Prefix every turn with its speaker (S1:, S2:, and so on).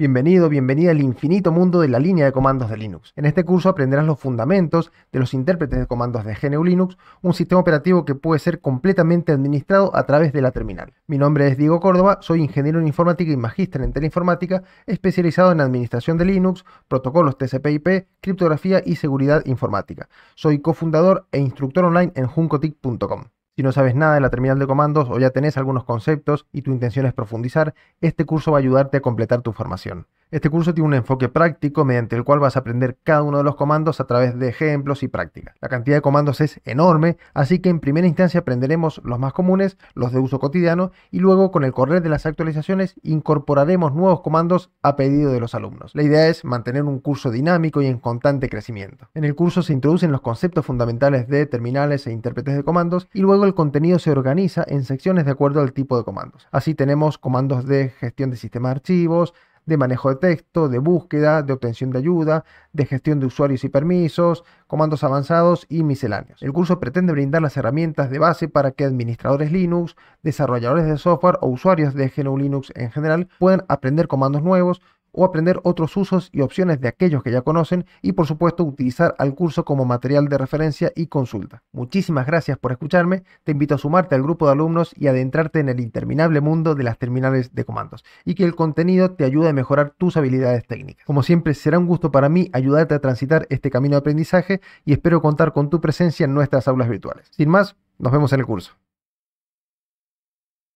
S1: Bienvenido, bienvenida al infinito mundo de la línea de comandos de Linux. En este curso aprenderás los fundamentos de los intérpretes de comandos de GNU Linux, un sistema operativo que puede ser completamente administrado a través de la terminal. Mi nombre es Diego Córdoba, soy ingeniero en informática y magíster en teleinformática, especializado en administración de Linux, protocolos TCP/IP, criptografía y seguridad informática. Soy cofundador e instructor online en juncotic.com. Si no sabes nada de la terminal de comandos o ya tenés algunos conceptos y tu intención es profundizar, este curso va a ayudarte a completar tu formación. Este curso tiene un enfoque práctico mediante el cual vas a aprender cada uno de los comandos a través de ejemplos y prácticas. La cantidad de comandos es enorme, así que en primera instancia aprenderemos los más comunes, los de uso cotidiano, y luego con el correr de las actualizaciones incorporaremos nuevos comandos a pedido de los alumnos. La idea es mantener un curso dinámico y en constante crecimiento. En el curso se introducen los conceptos fundamentales de terminales e intérpretes de comandos y luego el contenido se organiza en secciones de acuerdo al tipo de comandos. Así tenemos comandos de gestión de sistemas de archivos, de manejo de texto, de búsqueda, de obtención de ayuda, de gestión de usuarios y permisos, comandos avanzados y misceláneos. El curso pretende brindar las herramientas de base para que administradores Linux, desarrolladores de software o usuarios de GNU Linux en general puedan aprender comandos nuevos, o aprender otros usos y opciones de aquellos que ya conocen y por supuesto utilizar al curso como material de referencia y consulta. Muchísimas gracias por escucharme, te invito a sumarte al grupo de alumnos y adentrarte en el interminable mundo de las terminales de comandos y que el contenido te ayude a mejorar tus habilidades técnicas. Como siempre será un gusto para mí ayudarte a transitar este camino de aprendizaje y espero contar con tu presencia en nuestras aulas virtuales. Sin más, nos vemos en el curso.